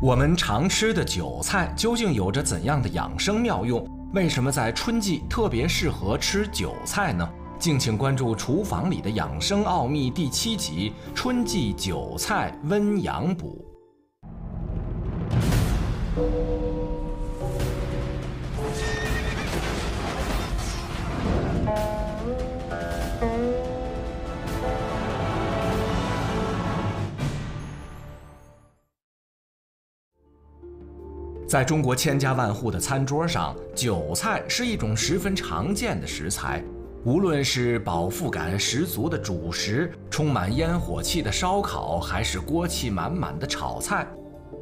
我们常吃的韭菜究竟有着怎样的养生妙用？为什么在春季特别适合吃韭菜呢？敬请关注《厨房里的养生奥秘》第七集《春季韭菜温阳补》。在中国千家万户的餐桌上，韭菜是一种十分常见的食材。无论是饱腹感十足的主食，充满烟火气的烧烤，还是锅气满满的炒菜，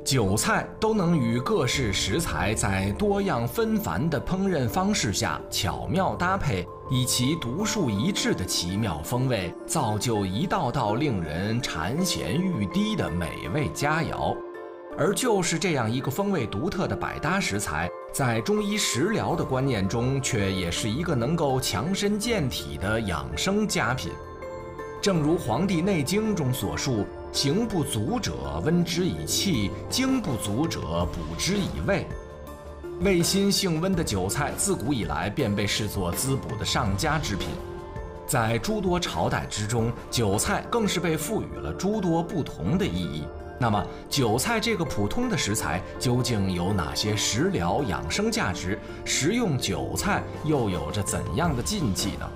韭菜都能与各式食材在多样纷繁的烹饪方式下巧妙搭配，以其独树一帜的奇妙风味，造就一道道令人馋涎欲滴的美味佳肴。而就是这样一个风味独特的百搭食材，在中医食疗的观念中，却也是一个能够强身健体的养生佳品。正如《黄帝内经》中所述：“形不足者，温之以气；精不足者，补之以味。”味辛性温的韭菜，自古以来便被视作滋补的上佳之品。在诸多朝代之中，韭菜更是被赋予了诸多不同的意义。那么，韭菜这个普通的食材究竟有哪些食疗养生价值？食用韭菜又有着怎样的禁忌呢？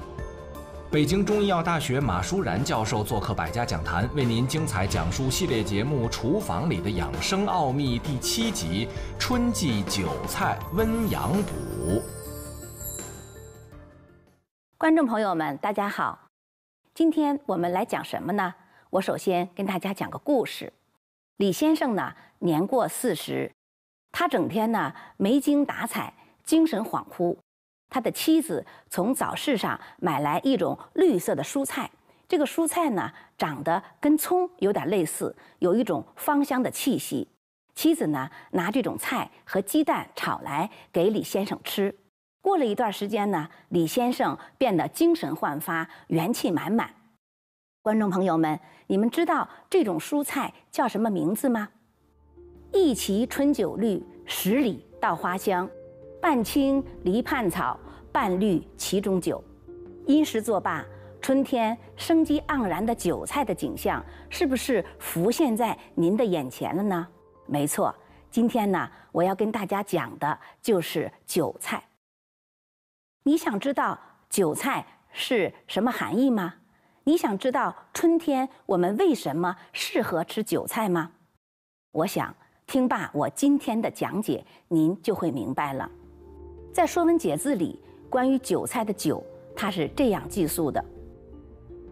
北京中医药大学马淑然教授做客百家讲坛，为您精彩讲述系列节目《厨房里的养生奥秘》第七集：春季韭菜温阳补。观众朋友们，大家好，今天我们来讲什么呢？我首先跟大家讲个故事。李先生呢，年过四十，他整天呢没精打采，精神恍惚。他的妻子从早市上买来一种绿色的蔬菜，这个蔬菜呢长得跟葱有点类似，有一种芳香的气息。妻子呢拿这种菜和鸡蛋炒来给李先生吃。过了一段时间呢，李先生变得精神焕发，元气满满。观众朋友们，你们知道这种蔬菜叫什么名字吗？一畦春韭绿，十里稻花香，半青篱畔草，半绿畦中酒。因时作罢，春天生机盎然的韭菜的景象，是不是浮现在您的眼前了呢？没错，今天呢，我要跟大家讲的就是韭菜。你想知道韭菜是什么含义吗？你想知道春天我们为什么适合吃韭菜吗？我想听罢我今天的讲解，您就会明白了。在《说文解字》里，关于韭菜的“韭”，它是这样记述的：“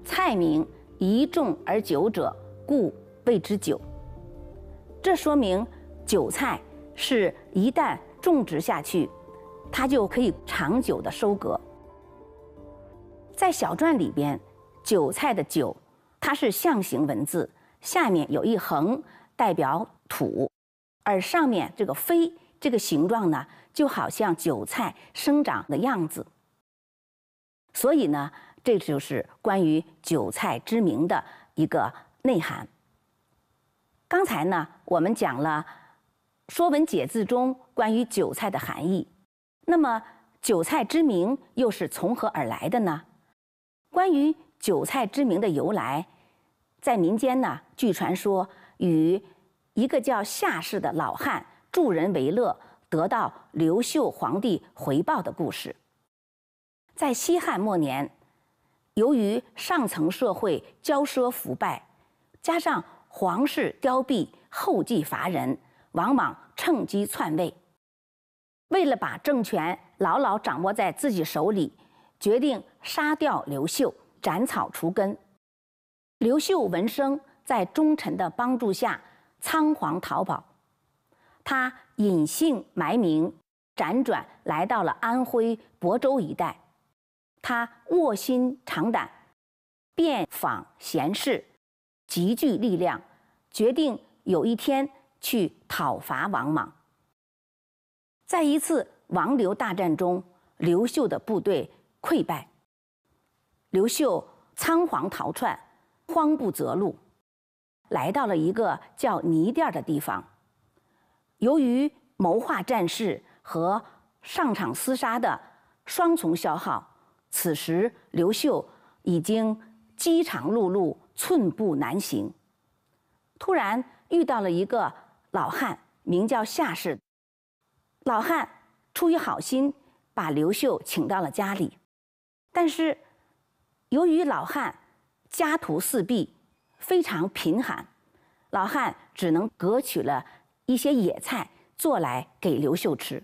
菜名，一种而久者，故谓之韭。”这说明韭菜是一旦种植下去，它就可以长久的收割。在《小传》里边。韭菜的韭，它是象形文字，下面有一横代表土，而上面这个飞这个形状呢，就好像韭菜生长的样子。所以呢，这就是关于韭菜之名的一个内涵。刚才呢，我们讲了《说文解字》中关于韭菜的含义，那么韭菜之名又是从何而来的呢？关于韭菜之名的由来，在民间呢，据传说与一个叫夏氏的老汉助人为乐，得到刘秀皇帝回报的故事。在西汉末年，由于上层社会骄奢腐败，加上皇室凋敝，后继乏人，往往趁机篡位。为了把政权牢牢掌握在自己手里，决定杀掉刘秀。斩草除根，刘秀闻声，在忠臣的帮助下仓皇逃跑。他隐姓埋名，辗转来到了安徽亳州一带。他卧薪尝胆，遍访贤士，集聚力量，决定有一天去讨伐王莽。在一次王刘大战中，刘秀的部队溃败。刘秀仓皇逃窜，慌不择路，来到了一个叫泥店的地方。由于谋划战事和上场厮杀的双重消耗，此时刘秀已经饥肠辘辘，寸步难行。突然遇到了一个老汉，名叫夏氏。老汉出于好心，把刘秀请到了家里，但是。由于老汉家徒四壁，非常贫寒，老汉只能割取了一些野菜做来给刘秀吃。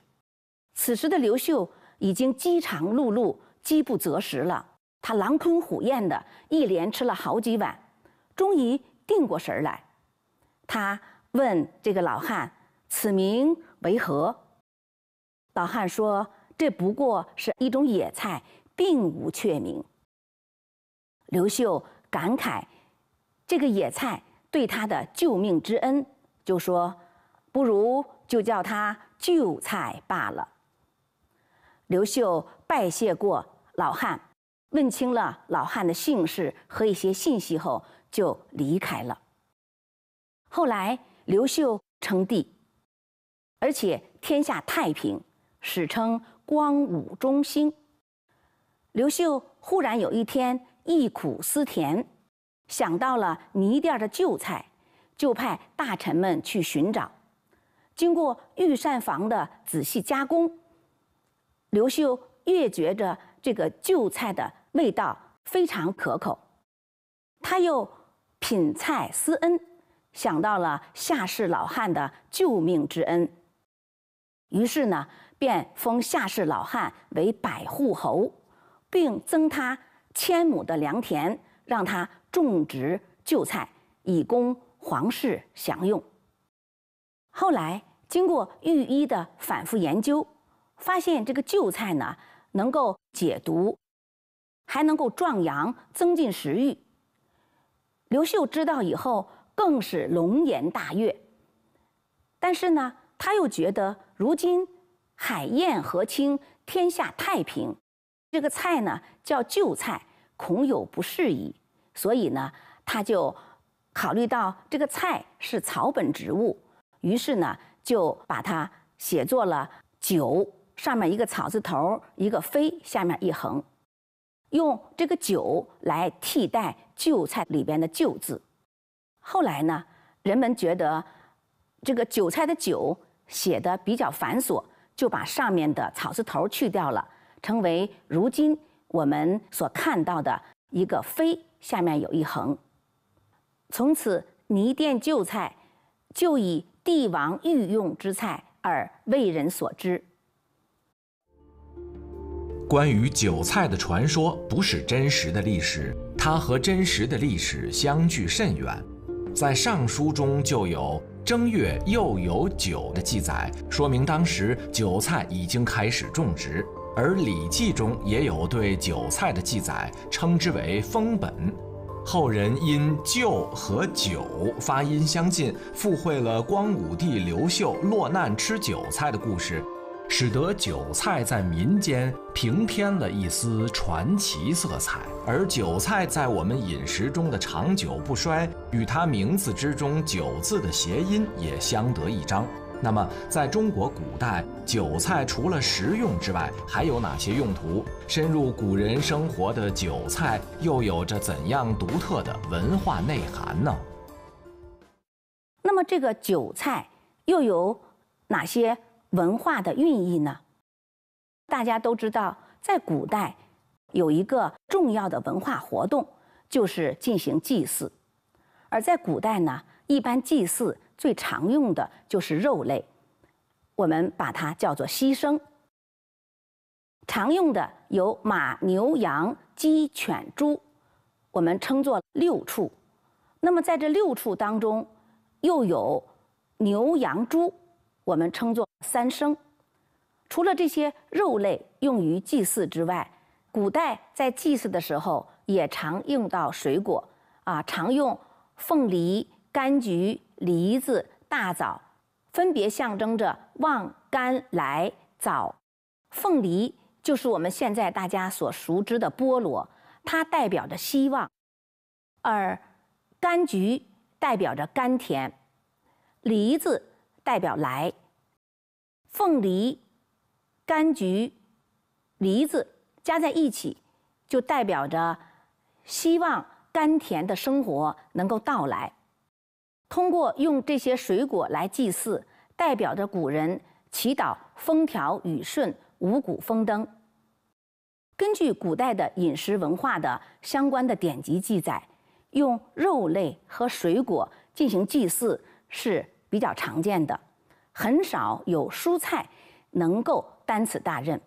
此时的刘秀已经饥肠辘辘、饥不择食了，他狼吞虎咽的一连吃了好几碗，终于定过神儿来。他问这个老汉：“此名为何？”老汉说：“这不过是一种野菜，并无确名。”刘秀感慨这个野菜对他的救命之恩，就说：“不如就叫他救菜罢了。”刘秀拜谢过老汉，问清了老汉的姓氏和一些信息后，就离开了。后来刘秀称帝，而且天下太平，史称光武中兴。刘秀忽然有一天。忆苦思甜，想到了泥店的旧菜，就派大臣们去寻找。经过御膳房的仔细加工，刘秀越觉着这个旧菜的味道非常可口。他又品菜思恩，想到了夏氏老汉的救命之恩，于是呢，便封夏氏老汉为百户侯，并增他。千亩的良田，让他种植韭菜，以供皇室享用。后来经过御医的反复研究，发现这个韭菜呢，能够解毒，还能够壮阳、增进食欲。刘秀知道以后，更是龙颜大悦。但是呢，他又觉得如今海晏河清，天下太平。这个菜呢叫“旧菜”，恐有不适宜，所以呢，他就考虑到这个菜是草本植物，于是呢，就把它写作了“韭”，上面一个草字头，一个飞，下面一横，用这个“韭”来替代“旧菜”里边的“旧字。后来呢，人们觉得这个韭菜的“韭”写的比较繁琐，就把上面的草字头去掉了。成为如今我们所看到的一个非下面有一横。从此，泥店旧菜就以帝王御用之菜而为人所知。关于韭菜的传说不是真实的历史，它和真实的历史相距甚远。在《尚书》中就有“正月又有韭”的记载，说明当时韭菜已经开始种植。而《礼记》中也有对韭菜的记载，称之为“封本”。后人因“韭”和“酒”发音相近，附会了光武帝刘秀落难吃韭菜的故事，使得韭菜在民间平添了一丝传奇色彩。而韭菜在我们饮食中的长久不衰，与它名字之中“韭”字的谐音也相得益彰。那么，在中国古代，韭菜除了食用之外，还有哪些用途？深入古人生活的韭菜，又有着怎样独特的文化内涵呢？那么，这个韭菜又有哪些文化的寓意呢？大家都知道，在古代，有一个重要的文化活动，就是进行祭祀，而在古代呢，一般祭祀。最常用的就是肉类，我们把它叫做牺牲。常用的有马、牛、羊、鸡、犬、猪，我们称作六畜。那么在这六畜当中，又有牛、羊、猪，我们称作三牲。除了这些肉类用于祭祀之外，古代在祭祀的时候也常用到水果，啊，常用凤梨、柑橘。梨子、大枣分别象征着旺、甘、来、早；凤梨就是我们现在大家所熟知的菠萝，它代表着希望；而柑橘代表着甘甜，梨子代表来；凤梨、柑橘、梨子加在一起，就代表着希望甘甜的生活能够到来。通过用这些水果来祭祀，代表着古人祈祷风调雨顺、五谷丰登。根据古代的饮食文化的相关的典籍记载，用肉类和水果进行祭祀是比较常见的，很少有蔬菜能够担此大任。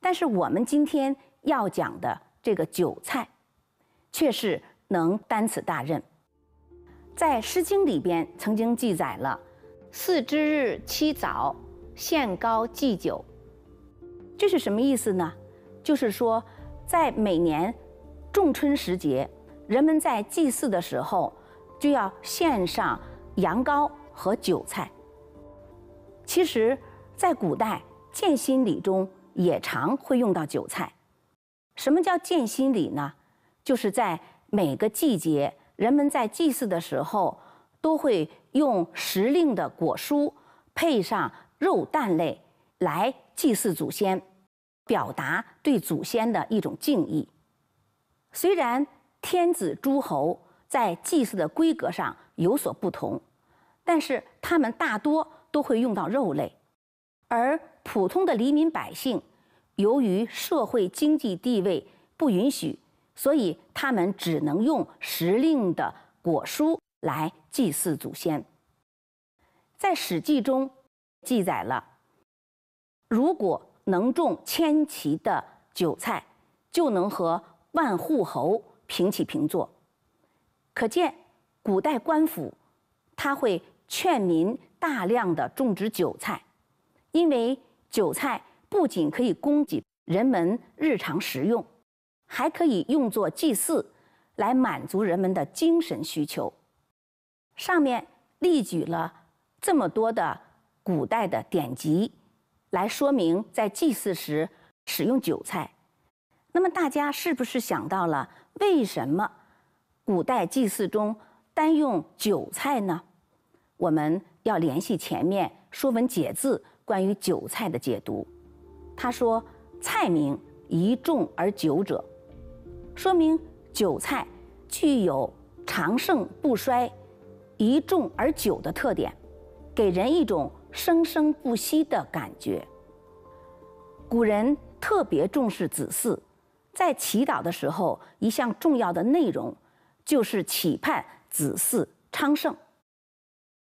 但是我们今天要讲的这个韭菜，却是能担此大任。在《诗经》里边曾经记载了“四之日期早，献羔祭酒”，这是什么意思呢？就是说，在每年仲春时节，人们在祭祀的时候就要献上羊羔和韭菜。其实，在古代建新礼中也常会用到韭菜。什么叫建新礼呢？就是在每个季节。人们在祭祀的时候，都会用时令的果蔬配上肉蛋类来祭祀祖先，表达对祖先的一种敬意。虽然天子诸侯在祭祀的规格上有所不同，但是他们大多都会用到肉类，而普通的黎民百姓，由于社会经济地位不允许。所以他们只能用时令的果蔬来祭祀祖先。在《史记》中记载了，如果能种千畦的韭菜，就能和万户侯平起平坐。可见，古代官府他会劝民大量的种植韭菜，因为韭菜不仅可以供给人们日常食用。还可以用作祭祀，来满足人们的精神需求。上面例举了这么多的古代的典籍，来说明在祭祀时使用韭菜。那么大家是不是想到了为什么古代祭祀中单用韭菜呢？我们要联系前面《说文解字》关于韭菜的解读。他说：“菜名，一重而久者。”说明韭菜具有长盛不衰、一重而久的特点，给人一种生生不息的感觉。古人特别重视子嗣，在祈祷的时候，一项重要的内容就是期盼子嗣昌盛。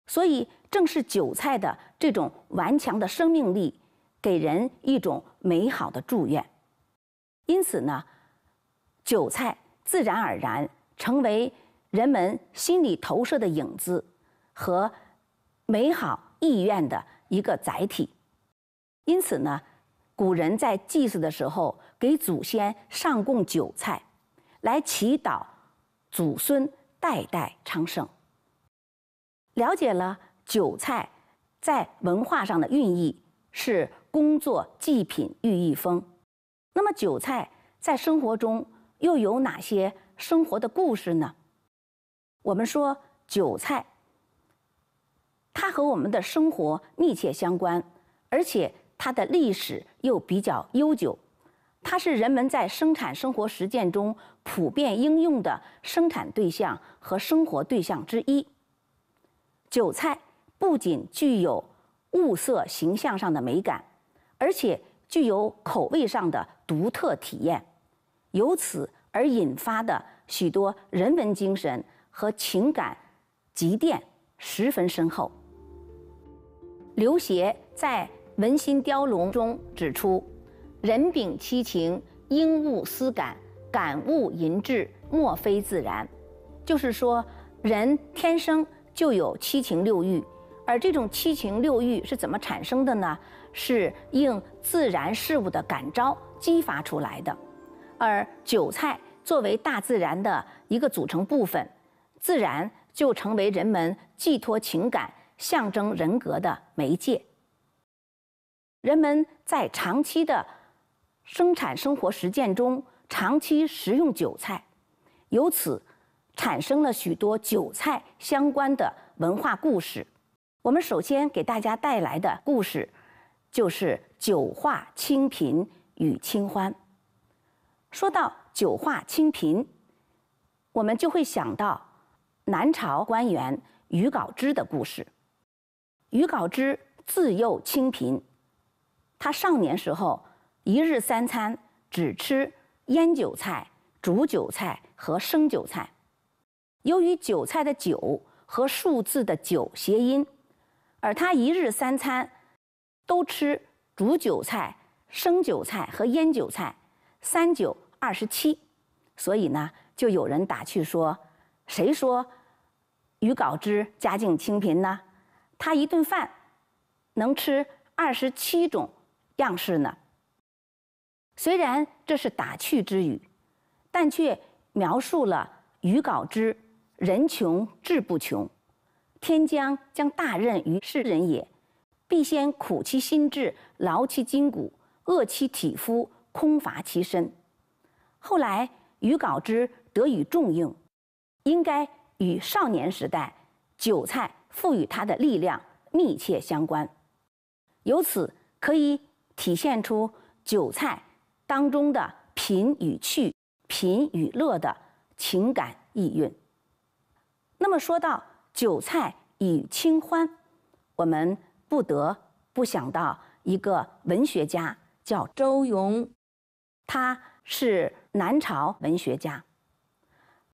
所以，正是韭菜的这种顽强的生命力，给人一种美好的祝愿。因此呢。韭菜自然而然成为人们心理投射的影子和美好意愿的一个载体。因此呢，古人在祭祀的时候给祖先上供韭菜，来祈祷祖孙代代昌盛。了解了韭菜在文化上的寓意是工作祭品，寓意丰。那么韭菜在生活中。又有哪些生活的故事呢？我们说，韭菜，它和我们的生活密切相关，而且它的历史又比较悠久。它是人们在生产生活实践中普遍应用的生产对象和生活对象之一。韭菜不仅具有物色形象上的美感，而且具有口味上的独特体验。由此而引发的许多人文精神和情感积淀十分深厚。刘勰在《文心雕龙》中指出：“人秉七情，应物思感，感物吟志，莫非自然。”就是说，人天生就有七情六欲，而这种七情六欲是怎么产生的呢？是应自然事物的感召激发出来的。而韭菜作为大自然的一个组成部分，自然就成为人们寄托情感、象征人格的媒介。人们在长期的生产生活实践中，长期食用韭菜，由此产生了许多韭菜相关的文化故事。我们首先给大家带来的故事，就是“酒话清贫与清欢”。说到酒化清贫，我们就会想到南朝官员于稿之的故事。于稿之自幼清贫，他少年时候一日三餐只吃腌韭菜、煮韭菜和生韭菜。由于韭菜的“韭”和数字的“九”谐音，而他一日三餐都吃煮韭菜、生韭菜和腌韭菜三韭。二十七，所以呢，就有人打趣说：“谁说于稿之家境清贫呢？他一顿饭能吃二十七种样式呢。”虽然这是打趣之语，但却描述了于稿之人穷志不穷。天将将大任于斯人也，必先苦其心志，劳其筋骨，饿其体肤，空乏其身。后来，禹稿之得以重用，应该与少年时代韭菜赋予他的力量密切相关。由此可以体现出韭菜当中的贫与趣、贫与乐的情感意蕴。那么说到韭菜与清欢，我们不得不想到一个文学家，叫周庸，他。是南朝文学家，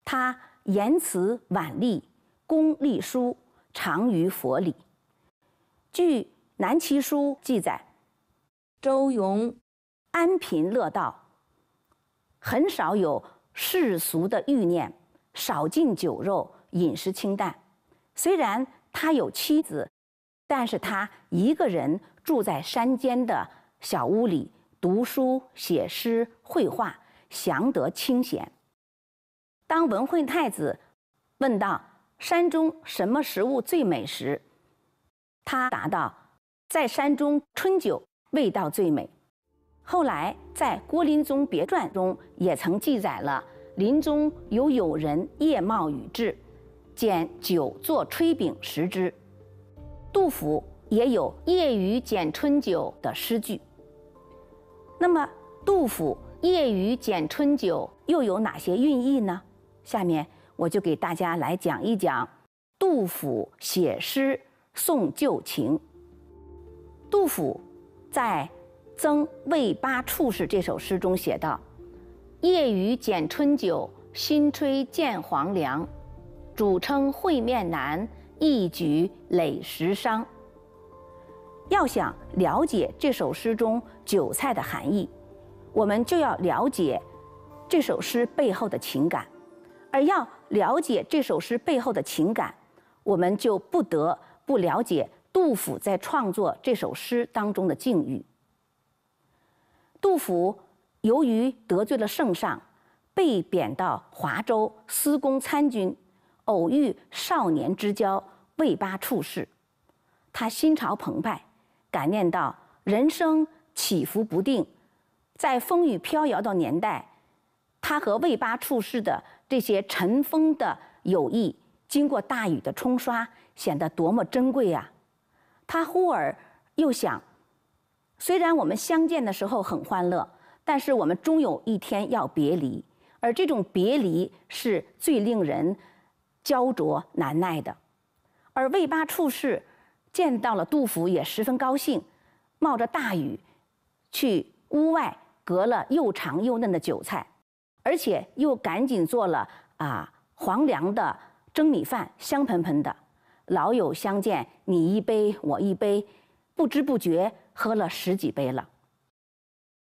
他言辞婉丽，工隶书，长于佛理。据《南齐书》记载，周颙安贫乐道，很少有世俗的欲念，少进酒肉，饮食清淡。虽然他有妻子，但是他一个人住在山间的小屋里。读书、写诗、绘画，详得清闲。当文惠太子问道：“山中什么食物最美时，他答道：“在山中，春酒味道最美。”后来在《郭林宗别传》中也曾记载了林宗有友人夜冒雨至，捡酒做炊饼食之。杜甫也有“夜雨剪春酒”的诗句。那么，杜甫夜雨剪春韭又有哪些寓意呢？下面我就给大家来讲一讲杜甫写诗送旧情。杜甫在《赠卫八处士》这首诗中写道：“夜雨剪春韭，新炊见黄粱。主称会面难，一举累十觞。”要想了解这首诗中，韭菜的含义，我们就要了解这首诗背后的情感，而要了解这首诗背后的情感，我们就不得不了解杜甫在创作这首诗当中的境遇。杜甫由于得罪了圣上，被贬到华州司功参军，偶遇少年之交魏八处士，他心潮澎湃，感念到人生。起伏不定，在风雨飘摇的年代，他和魏八处士的这些尘封的友谊，经过大雨的冲刷，显得多么珍贵呀！他忽而又想，虽然我们相见的时候很欢乐，但是我们终有一天要别离，而这种别离是最令人焦灼难耐的。而魏八处士见到了杜甫，也十分高兴，冒着大雨。去屋外割了又长又嫩的韭菜，而且又赶紧做了啊黄粱的蒸米饭，香喷喷的。老友相见，你一杯我一杯，不知不觉喝了十几杯了。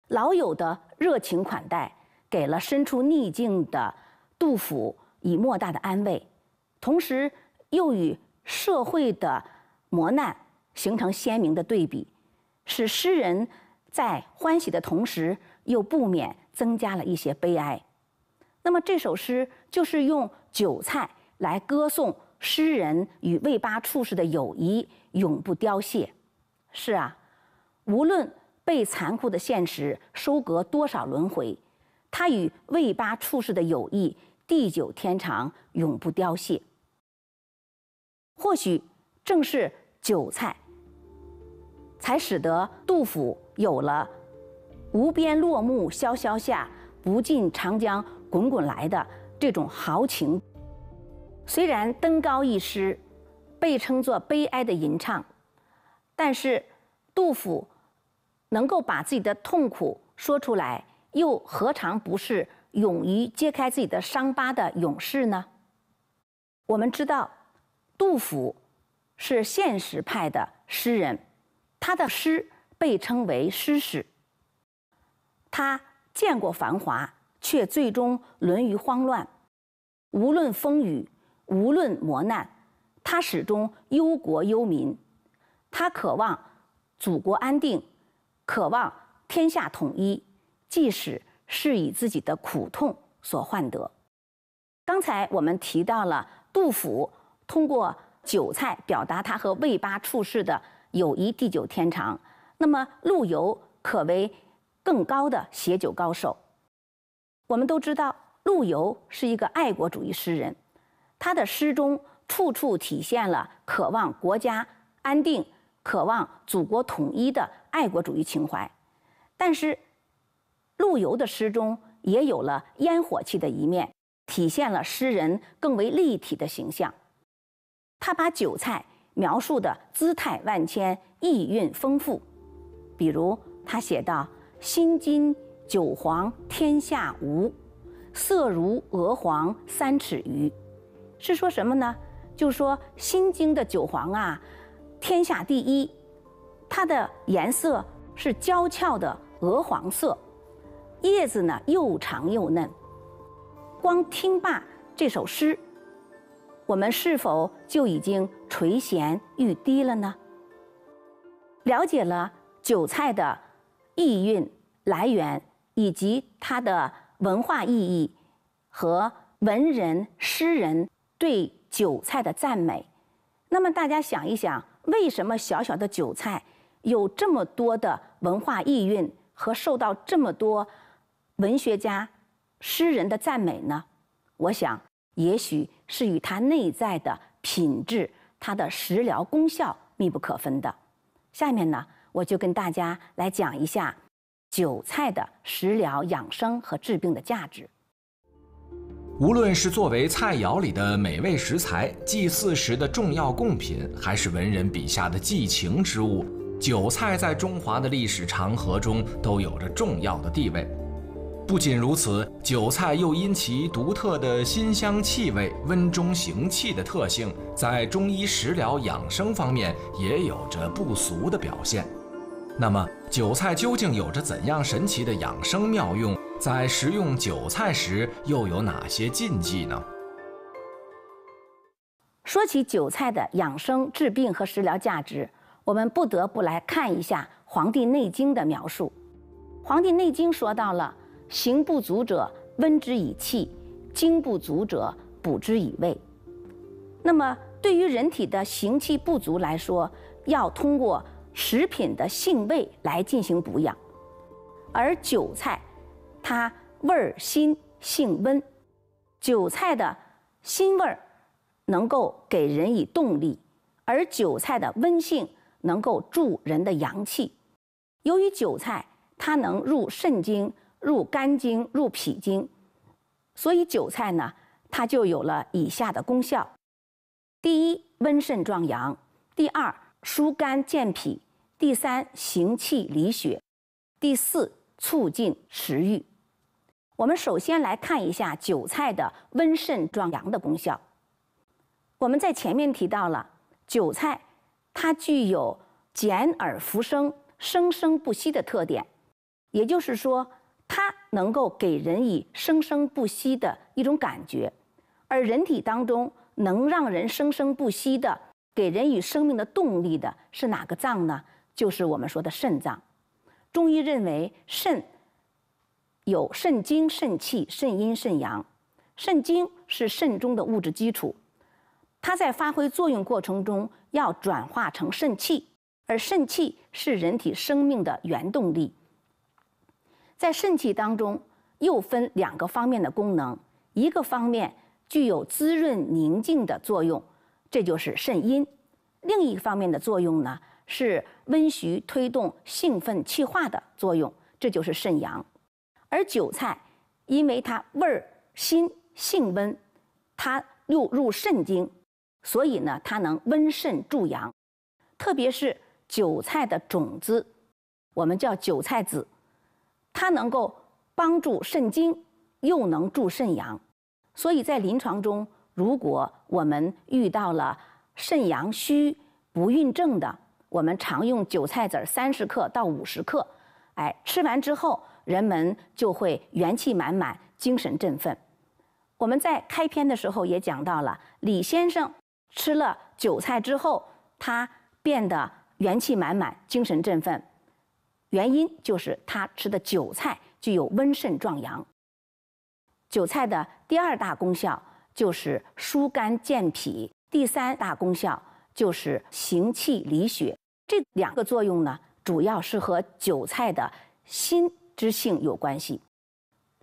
老友的热情款待，给了身处逆境的杜甫以莫大的安慰，同时又与社会的磨难形成鲜明的对比，使诗人。在欢喜的同时，又不免增加了一些悲哀。那么这首诗就是用韭菜来歌颂诗人与魏八处士的友谊永不凋谢。是啊，无论被残酷的现实收割多少轮回，他与魏八处士的友谊地久天长，永不凋谢。或许正是韭菜，才使得杜甫。有了“无边落木萧萧下，不尽长江滚滚来”的这种豪情。虽然《登高》一诗被称作悲哀的吟唱，但是杜甫能够把自己的痛苦说出来，又何尝不是勇于揭开自己的伤疤的勇士呢？我们知道，杜甫是现实派的诗人，他的诗。被称为诗史。他见过繁华，却最终沦于慌乱。无论风雨，无论磨难，他始终忧国忧民。他渴望祖国安定，渴望天下统一，即使是以自己的苦痛所换得。刚才我们提到了杜甫通过韭菜表达他和魏八处世的友谊地久天长。那么，陆游可为更高的写酒高手。我们都知道，陆游是一个爱国主义诗人，他的诗中处处体现了渴望国家安定、渴望祖国统一的爱国主义情怀。但是，陆游的诗中也有了烟火气的一面，体现了诗人更为立体的形象。他把酒菜描述的姿态万千，意蕴丰富。比如他写道：“心金九黄天下无，色如鹅黄三尺余。”是说什么呢？就是说心经的九黄啊，天下第一。它的颜色是娇俏的鹅黄色，叶子呢又长又嫩。光听罢这首诗，我们是否就已经垂涎欲滴了呢？了解了。韭菜的意蕴来源以及它的文化意义和文人诗人对韭菜的赞美。那么大家想一想，为什么小小的韭菜有这么多的文化意蕴和受到这么多文学家诗人的赞美呢？我想，也许是与它内在的品质、它的食疗功效密不可分的。下面呢？我就跟大家来讲一下韭菜的食疗养生和治病的价值。无论是作为菜肴里的美味食材、祭祀时的重要贡品，还是文人笔下的寄情之物，韭菜在中华的历史长河中都有着重要的地位。不仅如此，韭菜又因其独特的辛香气味、温中行气的特性，在中医食疗养生方面也有着不俗的表现。那么，韭菜究竟有着怎样神奇的养生妙用？在食用韭菜时，又有哪些禁忌呢？说起韭菜的养生、治病和食疗价值，我们不得不来看一下《黄帝内经》的描述。《黄帝内经》说到了：行不足者，温之以气；精不足者，补之以味。那么，对于人体的行气不足来说，要通过。食品的性味来进行补养，而韭菜它味辛，性温。韭菜的辛味能够给人以动力，而韭菜的温性能够助人的阳气。由于韭菜它能入肾经、入肝经、入脾经，所以韭菜呢，它就有了以下的功效：第一，温肾壮阳；第二。疏肝健脾，第三行气理血，第四促进食欲。我们首先来看一下韭菜的温肾壮阳的功效。我们在前面提到了韭菜，它具有减而复生、生生不息的特点，也就是说，它能够给人以生生不息的一种感觉，而人体当中能让人生生不息的。给人与生命的动力的是哪个脏呢？就是我们说的肾脏。中医认为，肾有肾精、肾气、肾阴、肾阳。肾精是肾中的物质基础，它在发挥作用过程中要转化成肾气，而肾气是人体生命的原动力。在肾气当中，又分两个方面的功能，一个方面具有滋润宁静的作用。这就是肾阴，另一方面的作用呢是温煦推动兴奋气化的作用，这就是肾阳。而韭菜，因为它味儿辛，性温，它又入肾经，所以呢，它能温肾助阳。特别是韭菜的种子，我们叫韭菜籽，它能够帮助肾精，又能助肾阳，所以在临床中。如果我们遇到了肾阳虚不孕症的，我们常用韭菜籽三十克到五十克，哎，吃完之后，人们就会元气满满，精神振奋。我们在开篇的时候也讲到了，李先生吃了韭菜之后，他变得元气满满，精神振奋，原因就是他吃的韭菜具有温肾壮阳。韭菜的第二大功效。就是疏肝健脾，第三大功效就是行气理血。这两个作用呢，主要是和韭菜的辛之性有关系。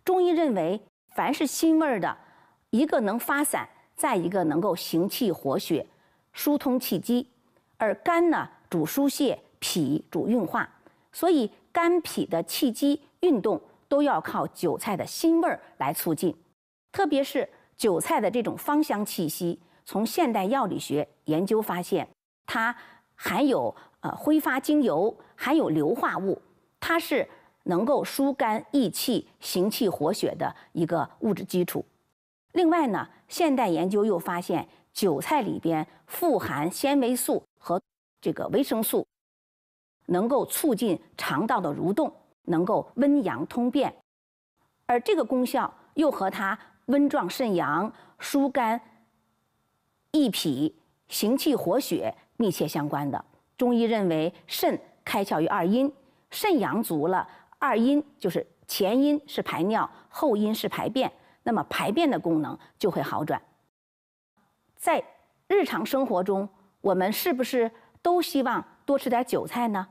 中医认为，凡是辛味儿的，一个能发散，再一个能够行气活血、疏通气机。而肝呢主疏泄，脾主运化，所以肝脾的气机运动都要靠韭菜的辛味儿来促进，特别是。韭菜的这种芳香气息，从现代药理学研究发现，它含有呃挥发精油，含有硫化物，它是能够疏肝益气、行气活血的一个物质基础。另外呢，现代研究又发现，韭菜里边富含纤维素和这个维生素，能够促进肠道的蠕动，能够温阳通便，而这个功效又和它。温壮肾阳、疏肝、益脾、行气活血，密切相关的。中医认为，肾开窍于二阴，肾阳足了，二阴就是前阴是排尿，后阴是排便，那么排便的功能就会好转。在日常生活中，我们是不是都希望多吃点韭菜呢？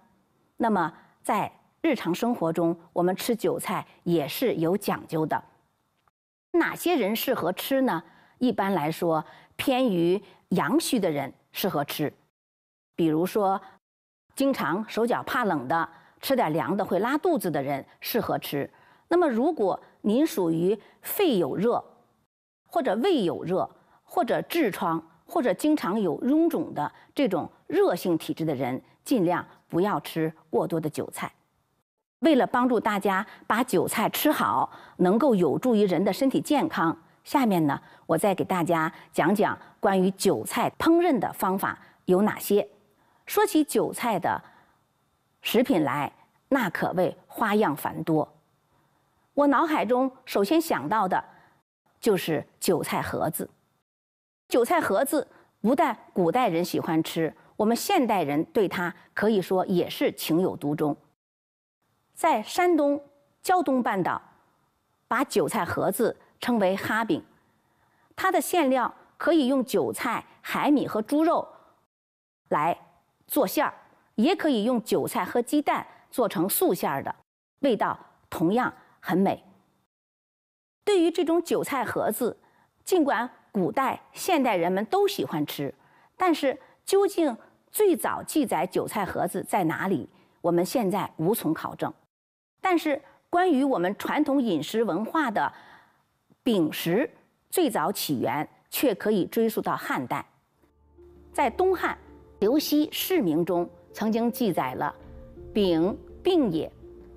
那么，在日常生活中，我们吃韭菜也是有讲究的。哪些人适合吃呢？一般来说，偏于阳虚的人适合吃，比如说经常手脚怕冷的，吃点凉的会拉肚子的人适合吃。那么，如果您属于肺有热，或者胃有热，或者痔疮，或者经常有臃肿的这种热性体质的人，尽量不要吃过多的韭菜。为了帮助大家把韭菜吃好，能够有助于人的身体健康。下面呢，我再给大家讲讲关于韭菜烹饪的方法有哪些。说起韭菜的食品来，那可谓花样繁多。我脑海中首先想到的，就是韭菜盒子。韭菜盒子不但古代人喜欢吃，我们现代人对它可以说也是情有独钟。在山东胶东半岛，把韭菜盒子称为哈饼，它的馅料可以用韭菜、海米和猪肉来做馅儿，也可以用韭菜和鸡蛋做成素馅儿的，味道同样很美。对于这种韭菜盒子，尽管古代、现代人们都喜欢吃，但是究竟最早记载韭菜盒子在哪里，我们现在无从考证。但是，关于我们传统饮食文化的饼食最早起源，却可以追溯到汉代。在东汉刘熙《释名》中，曾经记载了“饼，病也；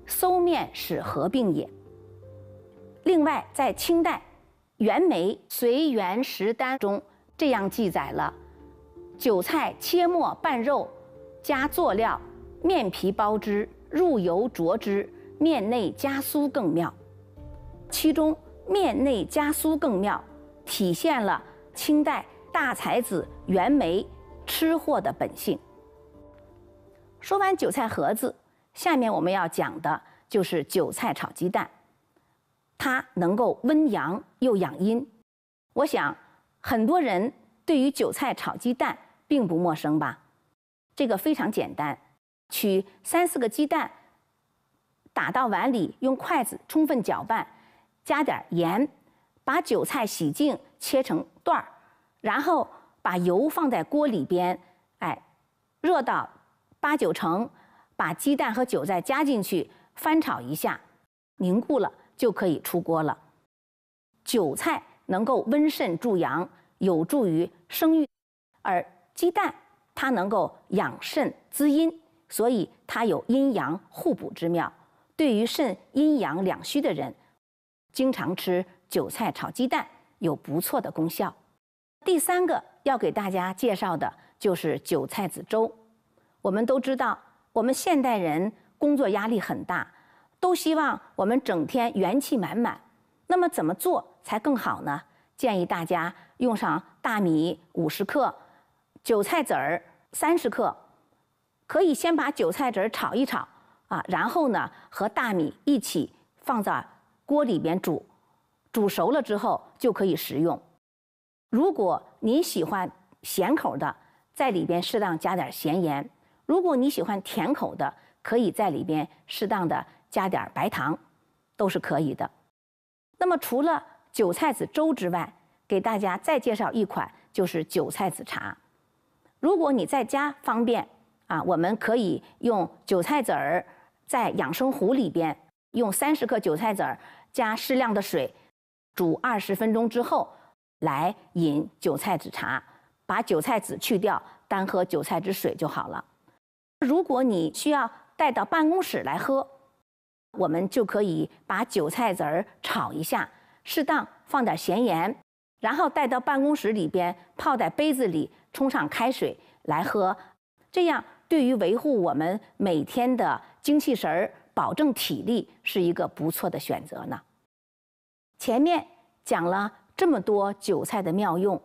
馊面使合并也”。另外，在清代袁枚《随园食单》中，这样记载了：韭菜切末拌肉，加作料，面皮包之，入油灼之。面内加酥更妙，其中面内加酥更妙，体现了清代大才子袁枚吃货的本性。说完韭菜盒子，下面我们要讲的就是韭菜炒鸡蛋，它能够温阳又养阴。我想很多人对于韭菜炒鸡蛋并不陌生吧？这个非常简单，取三四个鸡蛋。打到碗里，用筷子充分搅拌，加点盐。把韭菜洗净，切成段儿，然后把油放在锅里边，哎，热到八九成，把鸡蛋和韭菜加进去，翻炒一下，凝固了就可以出锅了。韭菜能够温肾助阳，有助于生育，而鸡蛋它能够养肾滋阴，所以它有阴阳互补之妙。对于肾阴阳两虚的人，经常吃韭菜炒鸡蛋有不错的功效。第三个要给大家介绍的就是韭菜籽粥。我们都知道，我们现代人工作压力很大，都希望我们整天元气满满。那么怎么做才更好呢？建议大家用上大米五十克，韭菜籽儿三十克，可以先把韭菜籽儿炒一炒。啊，然后呢，和大米一起放在锅里边煮，煮熟了之后就可以食用。如果你喜欢咸口的，在里边适当加点咸盐；如果你喜欢甜口的，可以在里边适当的加点白糖，都是可以的。那么除了韭菜籽粥之外，给大家再介绍一款，就是韭菜籽茶。如果你在家方便啊，我们可以用韭菜籽儿。在养生壶里边用三十克韭菜籽儿加适量的水煮二十分钟之后来饮韭菜籽茶，把韭菜籽去掉，单喝韭菜籽水就好了。如果你需要带到办公室来喝，我们就可以把韭菜籽儿炒一下，适当放点咸盐，然后带到办公室里边泡在杯子里，冲上开水来喝。这样对于维护我们每天的。精气神儿，保证体力是一个不错的选择呢。前面讲了这么多韭菜的妙用，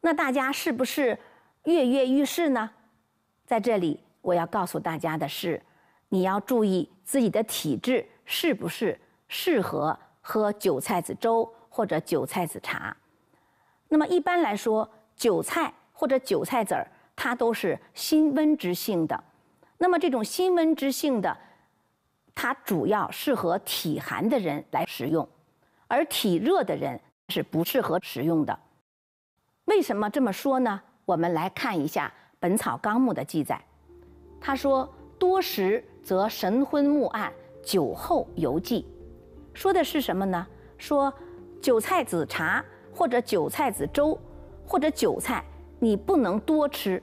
那大家是不是跃跃欲试呢？在这里我要告诉大家的是，你要注意自己的体质是不是适合喝韭菜籽粥或者韭菜籽茶。那么一般来说，韭菜或者韭菜籽儿，它都是辛温之性的。那么，这种辛温之性的，它主要适合体寒的人来食用，而体热的人是不适合食用的。为什么这么说呢？我们来看一下《本草纲目》的记载，他说：“多食则神昏目暗，酒后尤记。”说的是什么呢？说韭菜籽茶，或者韭菜籽粥，或者韭菜，你不能多吃，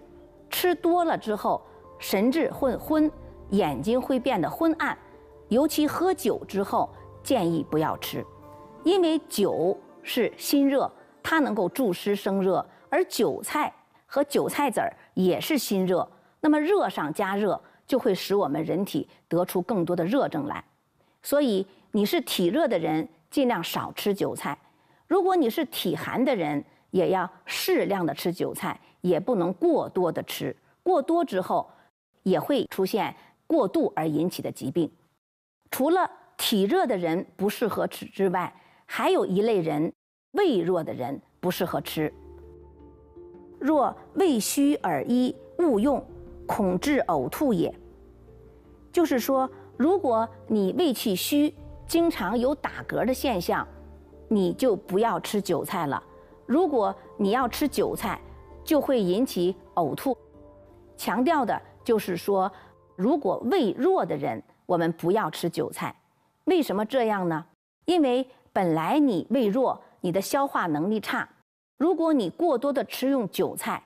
吃多了之后。神志混昏，眼睛会变得昏暗，尤其喝酒之后，建议不要吃，因为酒是心热，它能够助湿生热，而韭菜和韭菜籽儿也是心热，那么热上加热，就会使我们人体得出更多的热症来。所以你是体热的人，尽量少吃韭菜；如果你是体寒的人，也要适量的吃韭菜，也不能过多的吃，过多之后。也会出现过度而引起的疾病，除了体热的人不适合吃之外，还有一类人，胃弱的人不适合吃。若胃虚而医，勿用，恐致呕吐也。就是说，如果你胃气虚，经常有打嗝的现象，你就不要吃韭菜了。如果你要吃韭菜，就会引起呕吐。强调的。就是说，如果胃弱的人，我们不要吃韭菜。为什么这样呢？因为本来你胃弱，你的消化能力差。如果你过多的吃用韭菜，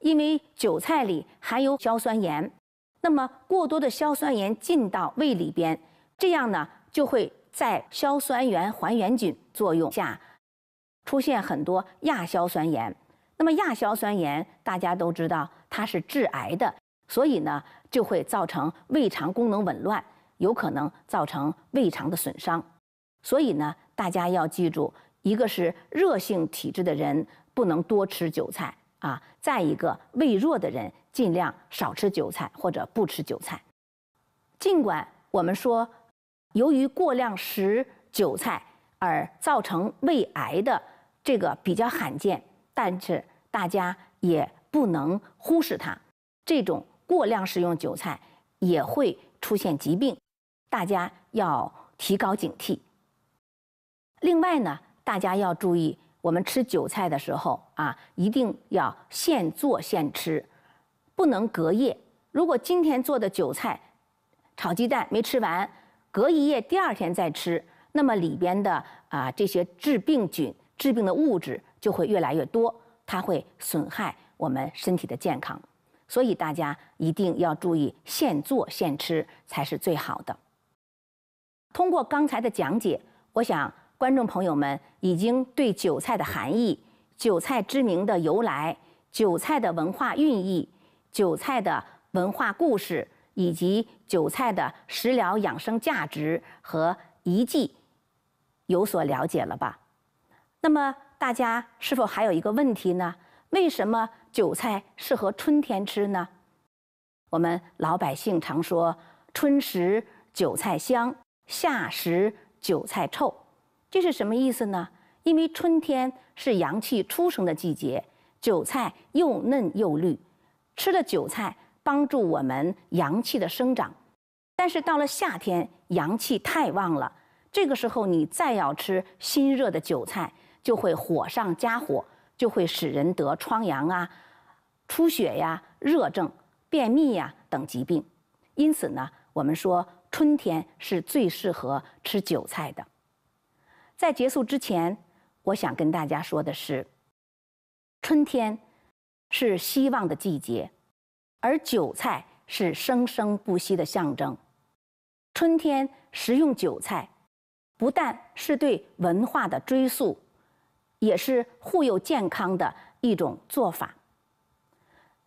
因为韭菜里含有硝酸盐，那么过多的硝酸盐进到胃里边，这样呢就会在硝酸盐还原菌作用下，出现很多亚硝酸盐。那么亚硝酸盐大家都知道，它是致癌的。所以呢，就会造成胃肠功能紊乱，有可能造成胃肠的损伤。所以呢，大家要记住，一个是热性体质的人不能多吃韭菜啊；再一个，胃弱的人尽量少吃韭菜或者不吃韭菜。尽管我们说，由于过量食韭菜而造成胃癌的这个比较罕见，但是大家也不能忽视它这种。过量食用韭菜也会出现疾病，大家要提高警惕。另外呢，大家要注意，我们吃韭菜的时候啊，一定要现做现吃，不能隔夜。如果今天做的韭菜炒鸡蛋没吃完，隔一夜第二天再吃，那么里边的啊这些致病菌、致病的物质就会越来越多，它会损害我们身体的健康。所以大家一定要注意，现做现吃才是最好的。通过刚才的讲解，我想观众朋友们已经对韭菜的含义、韭菜之名的由来、韭菜的文化寓意、韭菜的文化故事以及韭菜的食疗养生价值和遗迹有所了解了吧？那么大家是否还有一个问题呢？为什么？韭菜适合春天吃呢，我们老百姓常说“春食韭菜香，夏食韭菜臭”，这是什么意思呢？因为春天是阳气初生的季节，韭菜又嫩又绿，吃了韭菜帮助我们阳气的生长。但是到了夏天，阳气太旺了，这个时候你再要吃辛热的韭菜，就会火上加火，就会使人得疮疡啊。出血呀、热症、便秘呀等疾病，因此呢，我们说春天是最适合吃韭菜的。在结束之前，我想跟大家说的是，春天是希望的季节，而韭菜是生生不息的象征。春天食用韭菜，不但是对文化的追溯，也是护佑健康的一种做法。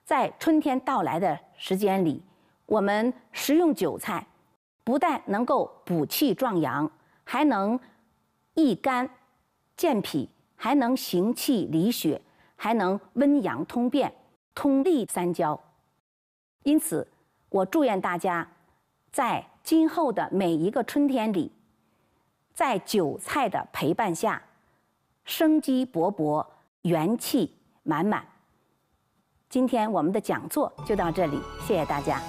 在春天到来的时间里，我们食用韭菜，不但能够补气壮阳，还能益肝、健脾，还能行气理血，还能温阳通便、通利三焦。因此，我祝愿大家在今后的每一个春天里，在韭菜的陪伴下，生机勃勃，元气满满。今天我们的讲座就到这里，谢谢大家。